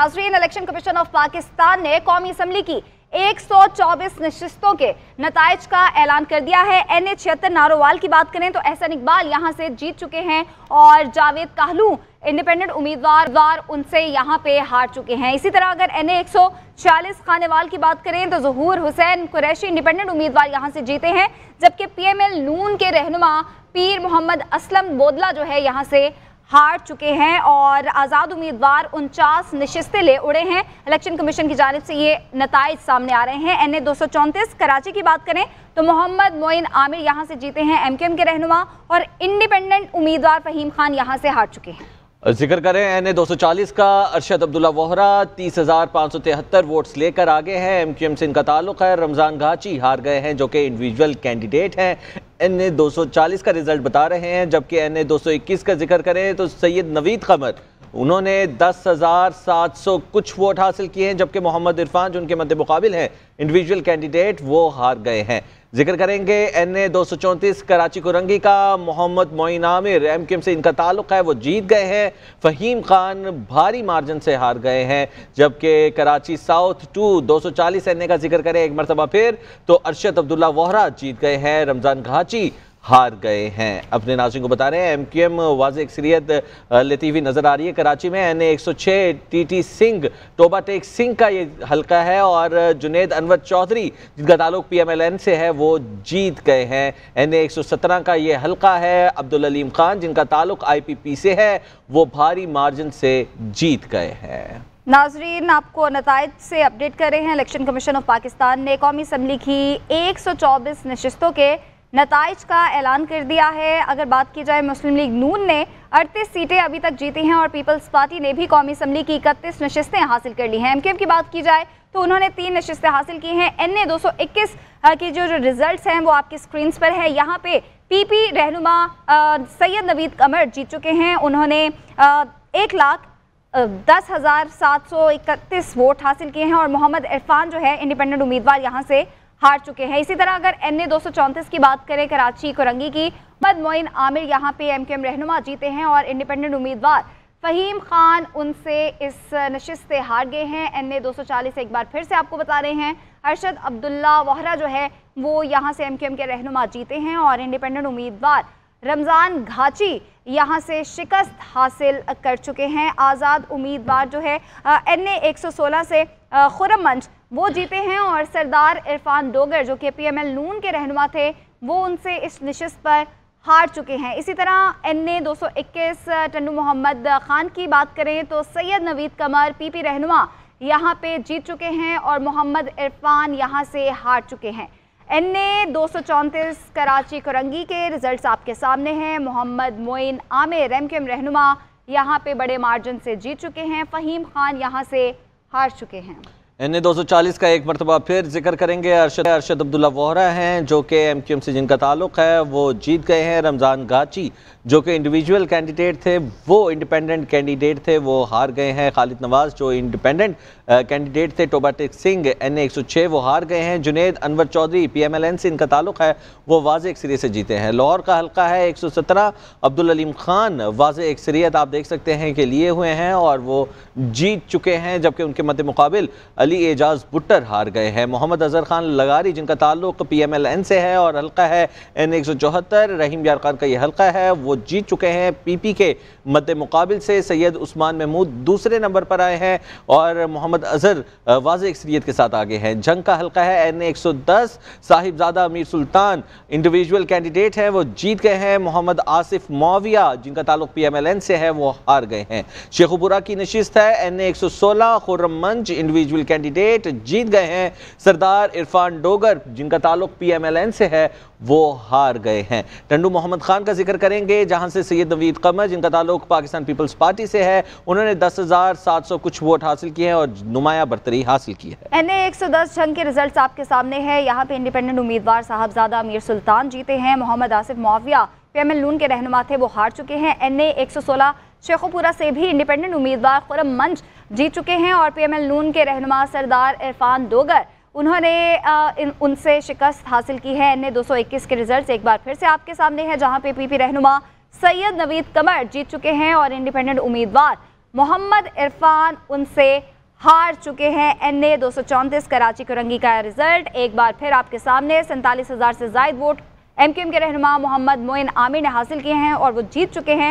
नाजरीन election commission of Pakistan ने कौमी असम्बली की 124 नशस्तों के नतज का ऐलान कर दिया है एन ए छिहत्तर नारोवाल की बात करें तो एहसन इकबाल यहाँ से जीत चुके हैं और जावेद काहलू इंडिपेंडेंट उम्मीदवार उनसे यहाँ पे हार चुके हैं इसी तरह अगर एन ए एक सौ छियालीस खानेवाल की बात करें तो जहूर हुसैन कुरैशी इंडिपेंडेंट उम्मीदवार यहाँ से जीते हैं जबकि पी एम एल नून के रहनुमा पीर मोहम्मद असलम बोदला जो है यहाँ से हार चुके हैं और आज़ाद उम्मीदवार उनचास नशस्तें ले उड़े हैं इलेक्शन कमीशन की जानब से ये नतज सामने आ रहे हैं एन ए दो सौ चौंतीस कराची की बात करें तो मोहम्मद मोइन आमिर यहाँ से जीते हैं एम के एम के रहनुमा और इंडिपेंडेंट उम्मीदवार फ़हीम खान यहाँ से हार चुके हैं जिक्र करें एन ए दो सौ चालीस का अरशद अब्दुल्ला वोहरा तीस हज़ार पाँच सौ तिहत्तर वोट्स लेकर आगे हैं एम क्यू एम से इनका ताल्लुक है रमज़ान घाची हार गए हैं जो कि इंडिविजुअल कैंडिडेट हैं एन ए दो सौ चालीस का रिजल्ट बता रहे हैं जबकि एन ए दो सौ इक्कीस का जिक्र करें तो सैयद नवीद कमर उन्होंने दस हज़ार सात सौ कुछ वोट हासिल किए हैं जबकि मोहम्मद इरफान जो उनके मद्द मुकाबिल हैं इंडिविजुअल कैंडिडेट वो हार गए हैं जिक्र करेंगे एन ए दो सौ चौंतीस कराची कुरंगी का Mohammad Moin Aamir M Q M से इनका ताल्लुक है वो जीत गए हैं फ़हीम खान भारी मार्जिन से हार गए हैं जबकि कराची साउथ टू दो सौ चालीस एन ए का जिक्र करें एक मरतबा फिर तो अरशद अब्दुल्ला वोहरा जीत गए हैं रमज़ान घाची हार गए हैं अपने नाजिन को बता रहे हैं एम क्यू एम वाज अक्सरियत लेती हुई नज़र आ रही है कराची में एन ए एक सौ छः टी टी सिंह टोबा टेक सिंह का ये हल्का है और जुनेद अनवर चौधरी जिनका ताल्लुक पी एम एल एन से है वो जीत गए हैं एन ए एक सौ सत्रह का ये हल्का है अब्दुल अलीम खान जिनका ताल्लुक आई पी पी से है वो भारी मार्जिन से जीत गए हैं नाजरीन आपको नतज से अपडेट कर रहे हैं इलेक्शन कमीशन ऑफ पाकिस्तान ने कौमी असम्बली की एक सौ चौबीस नशस्तों के नतज का ऐलान कर दिया है अगर बात की जाए मुस्लिम लीग नून ने अड़तीस सीटें अभी तक जीती हैं और पीपल्स पार्टी ने भी कौमी असम्बली की इकतीस नशस्तें हासिल कर ली हैं एमकेएम की बात की जाए तो उन्होंने तीन नशस्तें हासिल की हैं एन ए दो की जो जो रिजल्ट हैं वो आपके स्क्रीन पर है यहाँ पे पी रहनुमा सैयद नवीद कमर जीत चुके हैं उन्होंने आ, एक लाख दस हज़ार सात सौ इकतीस वोट हासिल किए हैं और मोहम्मद इरफान जो है इंडिपेंडेंट उम्मीदवार यहाँ से हार चुके हैं इसी तरह अगर एन ए की बात करें कराची कुरंगी की बदमोइन आमिर यहाँ पे एम के एम रहनुमा जीते हैं और इंडिपेंडेंट उम्मीदवार फ़हीम खान उनसे इस नशिस्त से हार गए हैं एन ए चालीस एक बार फिर से आपको बता रहे हैं अरशद अब्दुल्ला वहरा जो है वो यहाँ से एम के रहनुमा जीते हैं और इंडिपेंडेंट उम्मीदवार रमज़ान घाची यहाँ से शिकस्त हासिल कर चुके हैं आज़ाद उम्मीदवार जो है एन ए एक सौ सोलह से खुरम मंच वो जीते हैं और सरदार इरफान डोगर जो कि पी एम एल नून के रहनुमा थे वो उनसे इस नशस्त पर हार चुके हैं इसी तरह एन ए दो सौ इक्कीस टन्नू मोहम्मद ख़ान की बात करें तो सैयद नवीद कमर पी पी रहनुमा यहाँ पे जीत चुके हैं और मोहम्मद इरफान यहाँ से हार चुके हैं एन ए दो सौ चौंतीस कराची करंगी के रिजल्ट्स आपके सामने हैं Mohammad Moin Aamir M K M रहनुमा यहाँ पे बड़े मार्जिन से जीत चुके हैं फ़हीम खान यहाँ से हार चुके हैं एन ए दो सौ चालीस का एक मरतबा फिर जिक्र करेंगे अरशद अरशद अब्दुल्ला वोहरा हैं जो कि एम क्यू एम से जिनका ताल्लुक है वो जीत गए हैं रमज़ान गाची जो कि इंडिविजुअल कैंडिडेट थे वो इंडिपेंडेंट कैंडिडेट थे वो हार गए हैं खालिद नवाज़ जो इंडिपेंडेंट कैंडिडेट थे टोबाटिक सिंह एन ए एक वो हार गए हैं Junaid Anwar Chaudhry P M L N से इनका ताल्लुक है वो वाज एक्सरी से जीते हैं लाहौर का हल्का है एक सौ सत्रह अब्दुललीम खान वाज एक्सरीत आप देख सकते हैं कि लिए हुए हैं और वो जीत चुके हैं जबकि उनके मद मुकाबिल अली एजाज भुट्टर हार गए हैं मोहम्मद अजहर खान लगारी जिनका ताल्लुक पी एम एल एन से है और हल्का है एन एक सौ चौहत्तर रहीम यार खान का ये हल्का है वो जीत चुके हैं पी पी के मद मुकाबिल से सैयद उस्मान महमूद दूसरे नंबर पर आए हैं और मोहम्मद मोहम्मद अजहर वाज अक्सरीत के साथ आगे हैं जंग का हल्का है एन ए एक सौ दस साहिबजादा अमीर सुल्तान इंडिविजुअल कैंडिडेट हैं वो जीत गए हैं मोहम्मद आसिफ माविया जिनका ताल्लुक पी एम एल एन से है वो हार गए हैं शेखुपुरा की नशस्त है एन ए एक सौ सोलह खुर्रम मंच इंडिविजुअल कैंडिडेट जीत गए हैं सरदार इरफान डोगर जिनका ताल्लुक पी एम एल एन से है वो हार गए हैं टंडू मोहम्मद खान का जिक्र करेंगे जहां से सैयद नवीद कमर जिनका ताल्लुक पाकिस्तान पीपल्स पार्टी से है उन्होंने दस हज़ार सात सौ कुछ वोट हासिल किए हैं और नुमाया बरतरी हासिल की है एन ए एक सौ दस जंग के रिजल्ट आपके सामने है यहाँ पे इंडिपेंडेंट उम्मीदवार साहबजादा अमीर सुल्तान जीते हैं मोहम्मद आसिफ एम एल नून के रहनुमा थे वो हार चुके हैं एन ए एक सौ सोलह शेखोपुरा से भी इंडिपेंडेंट उम्मीदवार खुरम मंच जीत चुके हैं और पीएमएल नून के रहनुमा सरदार इरफान दोगर उन्होंने इन उनसे शिकस्त हासिल की है एन ए के रिजल्ट एक बार फिर से आपके सामने है जहाँ पे पीपी रहनुमा सैयद नवीद कमर जीत चुके हैं और इंडिपेंडेंट उम्मीदवार मोहम्मद इरफान उनसे हार चुके हैं एन ए कराची कुरंगी का रिजल्ट एक बार फिर आपके सामने सैंतालीस हज़ार से जायद वोट एम के रहनुमा मोहम्मद मोइन आमिर ने हासिल किए हैं और वो जीत चुके हैं